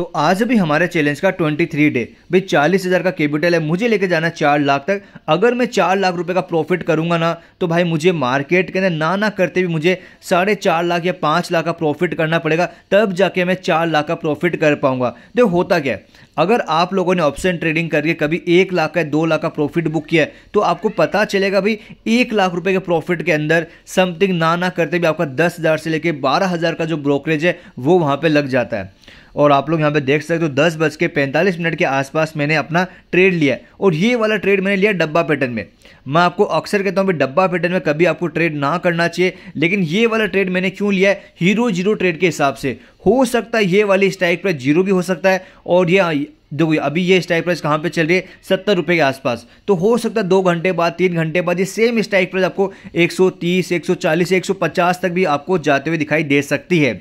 तो आज भी हमारे चैलेंज का 23 डे भाई चालीस हज़ार का कैपिटल है मुझे लेके जाना चार लाख तक अगर मैं चार लाख रुपए का प्रॉफिट करूंगा ना तो भाई मुझे मार्केट के अंदर ना ना करते भी मुझे साढ़े चार लाख या पाँच लाख का प्रॉफिट करना पड़ेगा तब जाके मैं चार लाख का प्रॉफिट कर पाऊंगा देखो होता क्या है अगर आप लोगों ने ऑप्शन ट्रेडिंग करके कभी एक लाख का दो लाख का प्रॉफिट बुक किया है तो आपको पता चलेगा भाई एक लाख रुपए के प्रॉफिट के अंदर समथिंग ना ना करते भी आपका दस हज़ार से लेकर बारह हज़ार का जो ब्रोकरेज है वो वहाँ पर लग जाता है और आप लोग यहाँ पे देख सकते हो दस बज के पैंतालीस मिनट के आसपास मैंने अपना ट्रेड लिया और ये वाला ट्रेड मैंने लिया डब्बा पैटर्न में मैं आपको अक्सर कहता हूँ कि डब्बा पैटर्न में कभी आपको ट्रेड ना करना चाहिए लेकिन ये वाला ट्रेड मैंने क्यों लिया है हीरो जीरो ट्रेड के हिसाब से हो सकता है ये वाली स्ट्राइक प्राइस जीरो भी हो सकता है और ये देखो अभी ये स्ट्राइक प्राइस कहाँ पे चल रही है सत्तर रुपये के आसपास तो हो सकता है दो घंटे बाद तीन घंटे बाद ये सेम स्ट्राइक प्राइस आपको 130, 140, 150 तक भी आपको जाते हुए दिखाई दे सकती है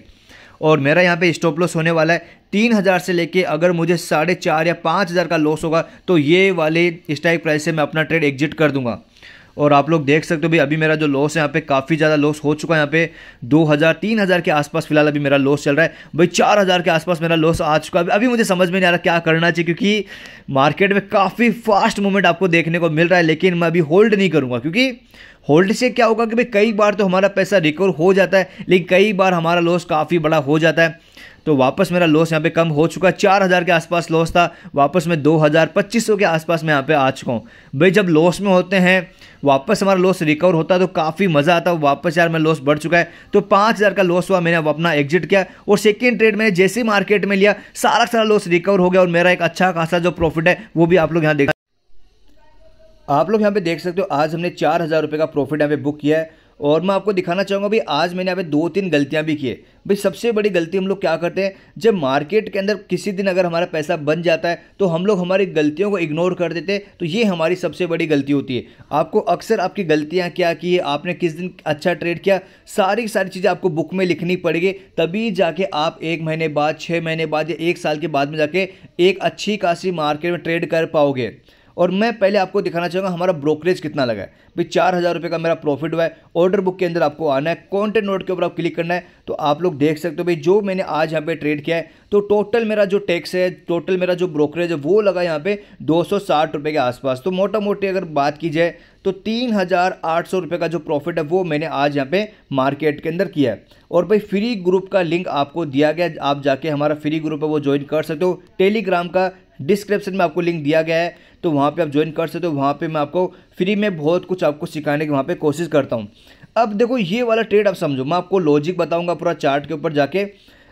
और मेरा यहाँ पे स्टॉप लॉस होने वाला है तीन हज़ार से लेके अगर मुझे साढ़े चार या पाँच हज़ार का लॉस होगा तो ये वाले स्ट्राइक प्राइस से मैं अपना ट्रेड एग्जिट कर दूंगा और आप लोग देख सकते हो भाई अभी मेरा जो लॉस है यहाँ पे काफ़ी ज़्यादा लॉस हो चुका है यहाँ पे दो हज़ार तीन हज़ार के आसपास फिलहाल अभी मेरा लॉस चल रहा है भाई चार हज़ार के आसपास मेरा लॉस आ चुका है अभी मुझे समझ में नहीं आ रहा क्या करना चाहिए क्योंकि मार्केट में काफ़ी फास्ट मूवमेंट आपको देखने को मिल रहा है लेकिन मैं अभी होल्ड नहीं करूँगा क्योंकि होल्ड से क्या होगा कि भाई कई बार तो हमारा पैसा रिकवर हो जाता है लेकिन कई बार हमारा लॉस काफ़ी बड़ा हो जाता है तो वापस मेरा लॉस यहाँ पे कम हो चुका है चार हज़ार के आसपास लॉस था वापस मैं दो हज़ार पच्चीस सौ के आसपास मैं यहाँ पे आ चुका हूँ भाई जब लॉस में होते हैं वापस हमारा लॉस रिकवर होता है तो काफ़ी मज़ा आता वापस यार मैं लॉस बढ़ चुका है तो पाँच का लॉस हुआ मैंने अब अपना एग्जिट किया और सेकेंड ट्रेड मैंने जैसे मार्केट में लिया सारा सारा लॉस रिकवर हो गया और मेरा एक अच्छा खासा जो प्रॉफिट है वो भी आप लोग यहाँ देख आप लोग यहाँ पे देख सकते हो आज हमने चार हज़ार रुपये का प्रॉफिट यहाँ पे बुक किया है और मैं आपको दिखाना चाहूँगा भाई आज मैंने यहाँ पे दो तीन गलतियाँ भी किए भाई सबसे बड़ी गलती हम लोग क्या करते हैं जब मार्केट के अंदर किसी दिन अगर हमारा पैसा बन जाता है तो हम लोग हमारी गलतियों को इग्नोर कर देते हैं तो ये हमारी सबसे बड़ी गलती होती है आपको अक्सर आपकी गलतियाँ क्या की है आपने किस दिन अच्छा ट्रेड किया सारी सारी चीज़ें आपको बुक में लिखनी पड़ेगी तभी जाके आप एक महीने बाद छः महीने बाद या एक साल के बाद में जाके एक अच्छी खासी मार्केट में ट्रेड कर पाओगे और मैं पहले आपको दिखाना चाहूँगा हमारा ब्रोकरेज कितना लगा है भाई चार हज़ार रुपये का मेरा प्रॉफिट हुआ है ऑर्डर बुक के अंदर आपको आना है कॉन्टेंट नोट के ऊपर आप क्लिक करना है तो आप लोग देख सकते हो भाई जो मैंने आज यहाँ पे ट्रेड किया है तो टोटल मेरा जो टैक्स है टोटल मेरा जो ब्रोकरेज है वो लगा यहाँ पे दो सौ के आसपास तो मोटा मोटी अगर बात की जाए तो तीन हज़ार आठ सौ रुपये का जो प्रॉफिट है वो मैंने आज यहाँ पे मार्केट के अंदर किया है और भाई फ्री ग्रुप का लिंक आपको दिया गया आप जाके हमारा फ्री ग्रुप है वो ज्वाइन कर सकते हो टेलीग्राम का डिस्क्रिप्शन में आपको लिंक दिया गया है तो वहाँ पे आप ज्वाइन कर सकते हो वहाँ पे मैं आपको फ्री में बहुत कुछ आपको सिखाने की वहाँ पे कोशिश करता हूँ अब देखो ये वाला ट्रेड आप समझो मैं आपको लॉजिक बताऊँगा पूरा चार्ट के ऊपर जाके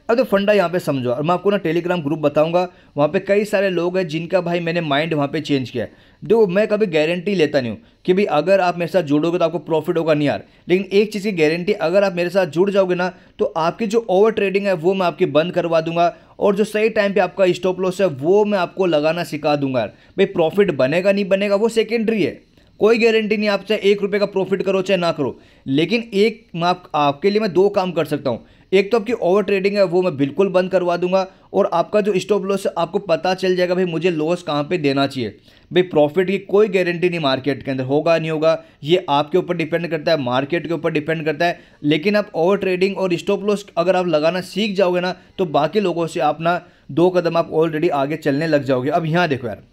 अब तो फंडा यहाँ पे समझो और मैं आपको ना टेलीग्राम ग्रुप बताऊंगा वहाँ पे कई सारे लोग हैं जिनका भाई मैंने माइंड वहाँ पे चेंज किया है देखो मैं कभी गारंटी लेता नहीं हूँ कि भाई अगर आप मेरे साथ जुड़ोगे तो आपको प्रॉफिट होगा नहीं यार लेकिन एक चीज़ की गारंटी अगर आप मेरे साथ जुड़ जाओगे ना तो आपकी जो ओवर ट्रेडिंग है वो मैं आपकी बंद करवा दूंगा और जो सही टाइम पे आपका स्टॉप लॉस है वो मैं आपको लगाना सिखा दूंगा यार भाई प्रॉफिट बनेगा नहीं बनेगा वो सेकेंडरी है कोई गारंटी नहीं आप चाहे एक रुपये का प्रॉफिट करो चाहे ना करो लेकिन एक मैं आपके लिए मैं दो काम कर सकता हूँ एक तो आपकी ओवर ट्रेडिंग है वो मैं बिल्कुल बंद करवा दूंगा और आपका जो स्टॉप लॉस है आपको पता चल जाएगा भाई मुझे लॉस कहाँ पे देना चाहिए भाई प्रॉफिट की कोई गारंटी नहीं मार्केट के अंदर होगा नहीं होगा ये आपके ऊपर डिपेंड करता है मार्केट के ऊपर डिपेंड करता है लेकिन आप ओवर ट्रेडिंग और स्टॉप लॉस अगर आप लगाना सीख जाओगे ना तो बाकी लोगों से आप दो कदम आप ऑलरेडी आगे चलने लग जाओगे अब यहाँ देखो यार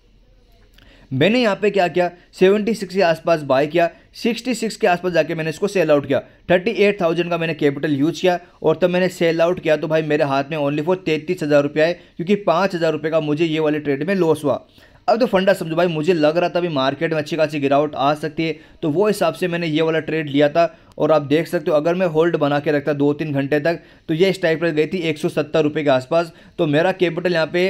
मैंने यहाँ पे क्या किया 76 के आसपास बाय किया 66 के आसपास जाके मैंने इसको सेल आउट किया 38,000 का मैंने कैपिटल यूज किया और तब मैंने सेल आउट किया तो भाई मेरे हाथ में ओनली फॉर तैंतीस हज़ार रुपया है क्योंकि पाँच हज़ार रुपये का मुझे ये वाले ट्रेड में लॉस हुआ अब तो फंडा समझो भाई मुझे लग रहा था भी मार्केट में अच्छी खासी गिरावट आ सकती है तो वो हिसाब से मैंने ये वाला ट्रेड लिया था और आप देख सकते हो अगर मैं होल्ड बना के रखता दो तीन घंटे तक तो ये टाइप पर गई थी एक सौ के आसपास तो मेरा कैपिटल यहाँ पे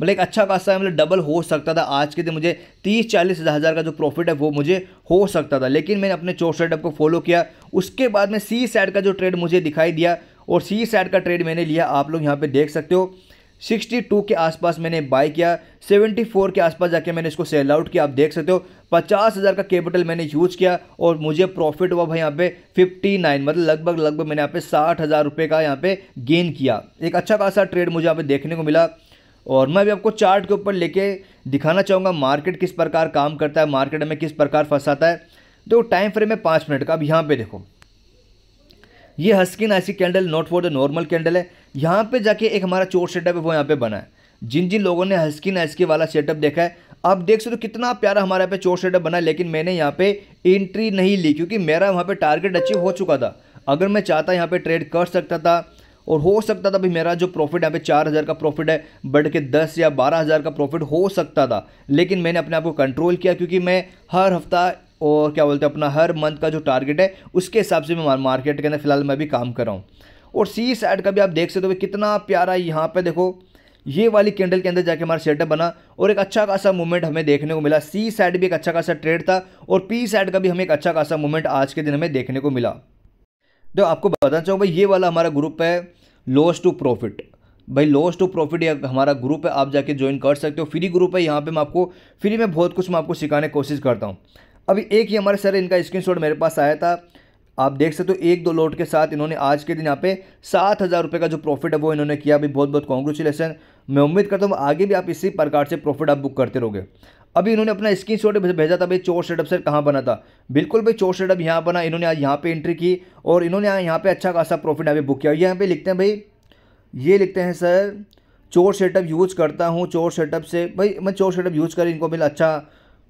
मतलब एक अच्छा खासा मतलब डबल हो सकता था आज के दिन मुझे तीस चालीस हज़ार का जो प्रॉफिट है वो मुझे हो सकता था लेकिन मैंने अपने चोर सेटअप को फॉलो किया उसके बाद में सी सैड का जो ट्रेड मुझे दिखाई दिया और सी सैड का ट्रेड मैंने लिया आप लोग यहाँ पर देख सकते हो 62 के आसपास मैंने बाय किया 74 के आसपास जाके मैंने इसको सेल आउट किया आप देख सकते हो पचास हज़ार का कैपिटल मैंने यूज किया और मुझे प्रॉफिट हुआ भाई यहाँ पे 59 मतलब लगभग लगभग मैंने यहाँ पे साठ हज़ार रुपये का यहाँ पे गेन किया एक अच्छा खासा ट्रेड मुझे यहाँ पे देखने को मिला और मैं भी आपको चार्ट के ऊपर लेके दिखाना चाहूँगा मार्केट किस प्रकार काम करता है मार्केट में किस प्रकार फंसाता है तो टाइम फ्रेम है पाँच मिनट का अब यहाँ पे देखो ये हस्किन ऐसी candle not for the normal candle है यहाँ पे जाके एक हमारा चोर सेटअप है वो यहाँ पे बना है जिन जिन लोगों ने हस्किन एसकी वाला सेटअप देखा है आप देख सकते हो तो कितना प्यारा हमारे यहाँ पे चोर सेटअप बना है लेकिन मैंने यहाँ पे एंट्री नहीं ली क्योंकि मेरा वहाँ पे टारगेट अचीव हो चुका था अगर मैं चाहता यहाँ पे ट्रेड कर सकता था और हो सकता था भाई मेरा जो प्रॉफिट यहाँ पे चार हज़ार का प्रॉफिट है बढ़ के दस या बारह हज़ार का प्रॉफिट हो सकता था लेकिन मैंने अपने आप को कंट्रोल किया क्योंकि मैं हर हफ्ता और क्या बोलते हैं अपना हर मंथ का जो टारगेट है उसके हिसाब से मैं मार्केट के अंदर फिलहाल मैं भी काम कर रहा हूँ और सी साइड का भी आप देख सकते हो कितना प्यारा यहाँ पर देखो ये वाली कैंडल के अंदर जाके हमारा सेटअप बना और एक अच्छा खासा मूवमेंट हमें देखने को मिला सी साइड भी एक अच्छा खासा ट्रेड था और पी साइड का भी हमें एक अच्छा खासा मूवमेंट आज के दिन हमें देखने को मिला तो आपको बताना चाहूँगा भाई ये वाला हमारा ग्रुप है लॉस टू प्रॉफिट भाई लॉस टू प्रॉफिट ये हमारा ग्रुप है आप जाके ज्वाइन कर सकते हो फ्री ग्रुप है यहाँ पे मैं आपको फ्री में बहुत कुछ मैं आपको सिखाने की कोशिश करता हूँ अभी एक ही हमारे सर इनका स्क्रीन मेरे पास आया था आप देख सकते हो एक दो लोट के साथ इन्होंने आज के दिन यहाँ पे सात हज़ार रुपये का जो प्रॉफिट है वो इन्होंने किया अभी बहुत बहुत कॉन्ग्रेचुलेसन मैं उम्मीद करता हूँ आगे भी आप इसी प्रकार से प्रॉफिट आप बुक करते रहोगे अभी इन्होंने अपना स्क्रीन शॉट भेजा था भाई चोर सेटअप सर कहाँ बना था बिल्कुल भाई चोर सेटअप यहाँ बना इन्होंने आज यहाँ पे एंट्री की और इन्होंने यहाँ पे अच्छा खासा प्रॉफिट अभी बुक किया यहाँ पे लिखते हैं भाई ये लिखते हैं सर चोर सेटअप यूज़ करता हूँ चोर सेटअप से भाई मैं चोर सेटअप यूज़ कर इनको मिला अच्छा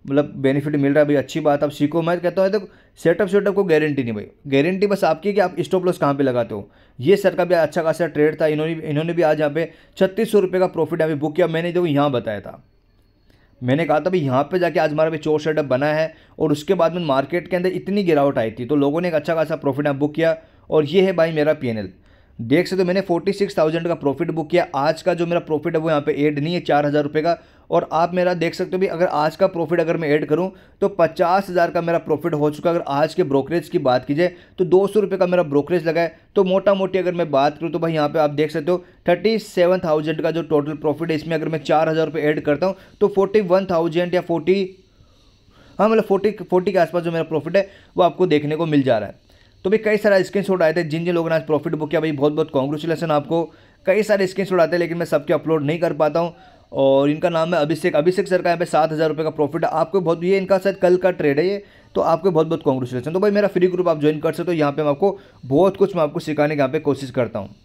मतलब बेनिफिट मिल रहा है भाई अच्छी बात आप सीखो मैं कहता हूँ देखो सेटअप सेटअप को गारंटी नहीं भाई गारंटी बस आपकी कि आप स्टॉप लॉस कहाँ पे लगाते हो ये सर का भी अच्छा खासा ट्रेड था इन्होंने इन्होंने भी आज यहाँ पे छत्तीस सौ रुपये का प्रॉफिट यहाँ बुक किया मैंने जो यहाँ बताया था मैंने कहा था भाई यहाँ पे जाके आज हमारा भी चोर सेटअप बना है और उसके बाद में मार्केट के अंदर इतनी गिरावट आई थी तो लोगों ने एक अच्छा खासा प्रॉफिट बुक किया और ये है भाई मेरा पी एन एल देख सकते हो मैंने फोर्टी सिक्स थाउजेंड का प्रॉफिट बुक किया आज का जो मेरा प्रॉफिट है वो यहाँ पे एड नहीं है चार हज़ार रुपये का और आप मेरा देख सकते हो भी अगर आज का प्रॉफिट अगर मैं ऐड करूं तो पचास हज़ार का मेरा प्रॉफिट हो चुका अगर आज के ब्रोकरेज की बात की जाए तो दो सौ रुपये का मेरा ब्रोकरेज लगा है तो मोटा मोटी अगर मैं बात करूं तो भाई यहाँ पे आप देख सकते हो थर्टी सेवन थाउजेंड का जो टोटल प्रॉफिट है इसमें अगर मैं चार हज़ार रुपये ऐड करता हूँ तो फोर्टी वन थाउजेंड या फोर्टी हाँ मतलब फोर्टी फोर्टी के आसपास जो मेरा प्रॉफिट है वो आपको देखने को मिल जा रहा है तो भाई कई सारा शॉट आए थे जिन जिन लोगों ने आज प्रॉफिट बुक किया भाई बहुत बहुत कॉन्ग्रेचुलेसन आपको कई सारे शॉट आते हैं लेकिन मैं सबके अपलोड नहीं कर पाता हूँ और इनका नाम है अभिषेक अभिषेक सर का यहाँ पे सात हज़ार रुपये का प्रॉफिट है आपको बहुत ये इनका शायद कल का ट्रेड है ये तो आपको बहुत बहुत कॉन्ग्रेचुलेसन तो भाई मेरा फ्री ग्रुप आप ज्वाइन कर सकते हो यहाँ पे मैं आपको बहुत कुछ मैं आपको सिखाने की यहाँ पे कोशिश करता हूँ